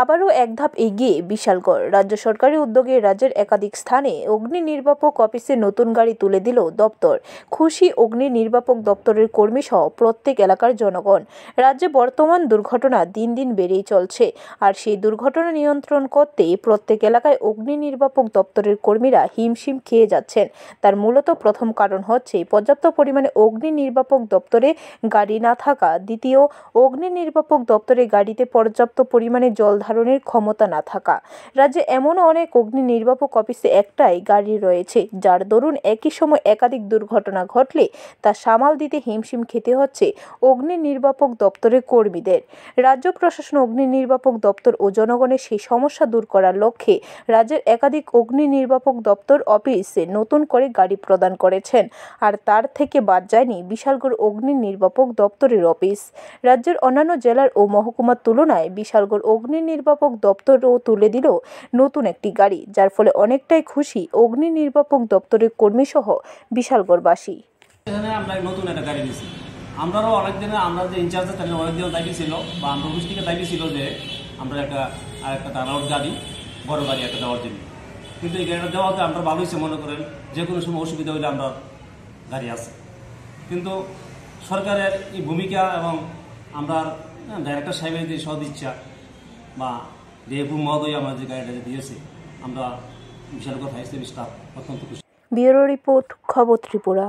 আবারও এক ধাপ এগিয়ে বিশালগড় রাজ্য সরকারি উদ্যোগে রাজ্যের একাধিক স্থানে অগ্নি নির্বাপক অফিসে নতুন গাড়ি তুলে দিল দপ্তর খুশি অগ্নি নির্বাপক দপ্তরের কর্মী সহ প্রত্যেক এলাকার জনগণ রাজ্যে বর্তমান দুর্ঘটনা দিন দিন বেড়েই চলছে আর সেই দুর্ঘটনা নিয়ন্ত্রণ করতে প্রত্যেক এলাকায় অগ্নি নির্বাপক দপ্তরের কর্মীরা হিমশিম খেয়ে যাচ্ছেন তার মূলত প্রথম কারণ হচ্ছে পর্যাপ্ত পরিমাণে অগ্নি নির্বাপক দপ্তরে গাড়ি না থাকা দ্বিতীয় অগ্নি নির্বাপক দপ্তরে গাড়িতে পর্যাপ্ত পরিমাণে জল ধারণের ক্ষমতা না থাকা রাজ্যে এমনও অনেক অগ্নি নির্বাপক অফিসে একটাই গাড়ি রয়েছে যার দরুন একই সময় একাধিক দুর্ঘটনা ঘটলে তা সামাল দিতে হিমশিম খেতে হচ্ছে অগ্নি নির্বাপক দপ্তরের কর্মীদের রাজ্য প্রশাসন অগ্নি নির্বাপক দপ্তর ও জনগণের সেই সমস্যা দূর করার লক্ষ্যে রাজ্যের একাধিক অগ্নি নির্বাপক দপ্তর অফিসে নতুন করে গাড়ি প্রদান করেছেন আর তার থেকে বাদ যায়নি বিশালগড় অগ্নি নির্বাপক দপ্তরের অফিস রাজ্যের অন্যান্য জেলার ও মহকুমার তুলনায় বিশালগড় অগ্নি নির্বাপক দপ্তরও তুলে দিল নতুন একটি গাড়ি যার ফলে অনেকটাই খুশি অগ্নি নির্বাপক দপ্তরের কর্মীসহ বিশালগড়বাসী আমরাও আমরা নতুন একটা গাড়ি নিয়েছি আমরাও আমরা যে ইনচার্জে তাদের দিনও দায়িত্ব ছিল বা আমরা অফিস থেকে দাবি ছিল যে আমরা একটা আর একটা তারাউট গাড়ি বড় গাড়ি একটা দেওয়ার জন্য কিন্তু এই গাড়িটা দেওয়াতে আমরা ভালো হয়েছে মনে করেন যে কোনো সময় অসুবিধা হলে আমরা গাড়ি আছে কিন্তু সরকারের এই ভূমিকা এবং আমরা ডাইরেক্টর হ্যাঁ, সাহেবের যে সদিচ্ছা বা রেভু মহোদয় আমাদের গাড়িটা দিয়েছে আমরা বিশালগড় হাই স্কুল স্টাফ অত্যন্ত খুশি ব্যুরো রিপোর্ট খবর ত্রিপুরা